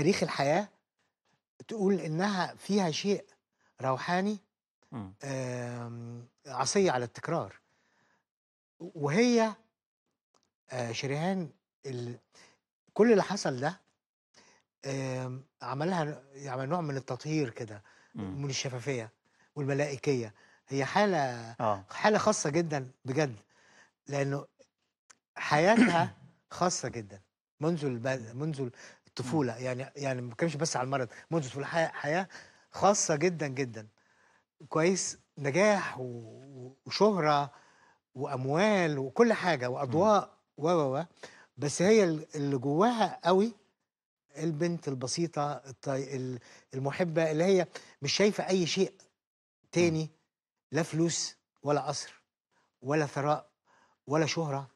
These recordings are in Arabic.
تاريخ الحياه تقول انها فيها شيء روحاني إمم. آمم، عصيه على التكرار وهي آه، شريهان كل اللي حصل ده آمم، عملها يعمل يعني نوع من التطهير كده من الشفافيه والملائكيه هي حاله آه. حاله خاصه جدا بجد لانه حياتها خاصه جدا منذ منذ طفوله يعني يعني ما بتكلمش بس على المرض منذ طفوله حياه خاصه جدا جدا كويس نجاح وشهره واموال وكل حاجه واضواء و و و بس هي اللي جواها قوي البنت البسيطه المحبه اللي هي مش شايفه اي شيء تاني لا فلوس ولا قصر ولا ثراء ولا شهره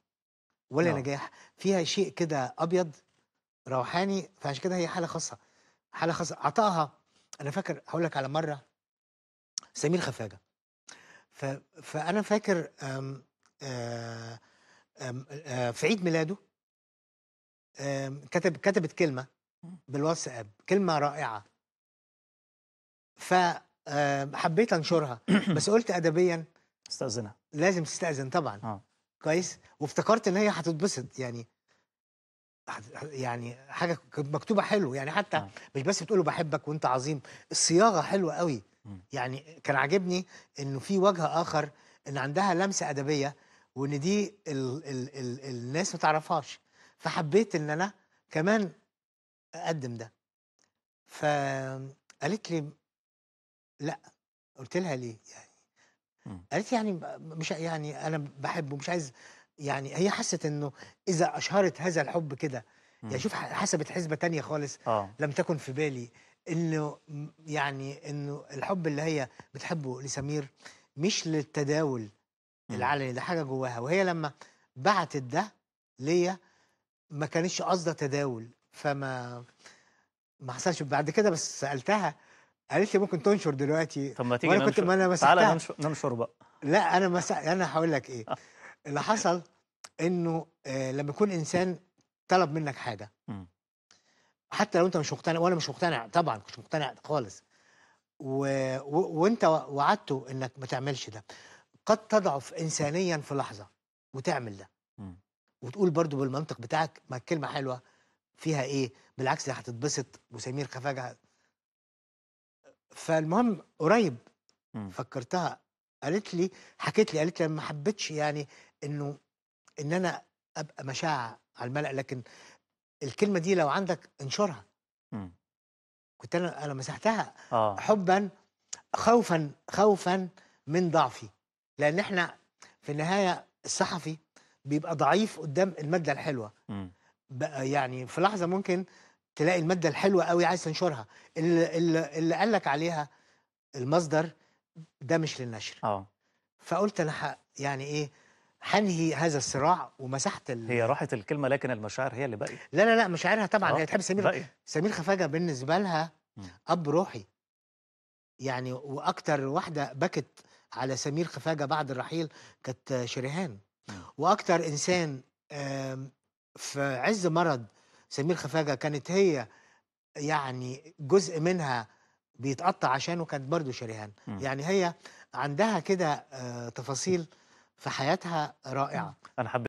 ولا نعم. نجاح فيها شيء كده ابيض روحاني فعشان كده هي حاله خاصه حاله خاصه اعطاها انا فاكر هقول لك على مره سمير خفاجه ف... فانا فاكر أم... آه، أم... أم... آه، في عيد ميلاده كتب كتبت كلمه بالواتساب كلمه رائعه فحبيت آه، انشرها بس قلت ادبيا استاذنها لازم تستاذن طبعا كويس وافتكرت ان هي هتتبسط يعني يعني حاجه مكتوبه حلو يعني حتى آه. مش بس بتقوله بحبك وانت عظيم الصياغه حلوه قوي م. يعني كان عاجبني انه في وجه اخر ان عندها لمسه ادبيه وان دي الـ الـ الـ الناس ما تعرفهاش فحبيت ان انا كمان اقدم ده فقالت لي لا قلت لها ليه يعني قالت يعني مش يعني انا بحبه مش عايز يعني هي حست انه اذا اشهرت هذا الحب كده يعني إمم. شوف حسبت حسبه تانية خالص آه. لم تكن في بالي انه يعني انه الحب اللي هي بتحبه لسمير مش للتداول إمم. العلني ده حاجه جواها وهي لما بعتت ده ليا ما كانتش قصده تداول فما ما حصلش بعد كده بس سالتها قالت لي ممكن تنشر دلوقتي طب ما تيجي ننشر تعالى ننشر, ننشر بقى لا انا مس... انا هقول لك ايه اللي حصل انه آه، لما يكون انسان طلب منك حاجه حتى لو انت مش مقتنع وانا مش مقتنع طبعا مش مقتنع خالص و... و... وانت وعدته انك ما تعملش ده قد تضعف انسانيا في لحظه وتعمل ده وتقول برضو بالمنطق بتاعك ما الكلمه حلوه فيها ايه بالعكس ده هتتبسط وسمير خفاجه فالمهم قريب م. فكرتها قالت لي حكيت لي قالت لي ما حبيتش يعني انه ان انا ابقى مشاع على الملأ لكن الكلمه دي لو عندك انشرها مم. كنت انا انا مسحتها آه. حبا خوفا خوفا من ضعفي لان احنا في النهايه الصحفي بيبقى ضعيف قدام الماده الحلوه إمم. بقى يعني في لحظه ممكن تلاقي الماده الحلوه قوي عايز تنشرها اللي, اللي قال لك عليها المصدر ده مش للنشر اه فقلت انا يعني ايه هنهي هذا الصراع ومسحت ال... هي راحت الكلمه لكن المشاعر هي اللي باقيه لا لا لا مشاعرها طبعا آه، هي تحب سمير بقى. سمير خفاجه بالنسبه لها اب روحي يعني واكتر واحده بكت على سمير خفاجه بعد الرحيل كانت شريهان واكتر انسان في عز مرض سمير خفاجه كانت هي يعني جزء منها بيتقطع عشانه كانت برضه شريهان يعني هي عندها كده آه، تفاصيل في حياتها رائعه انا حبيت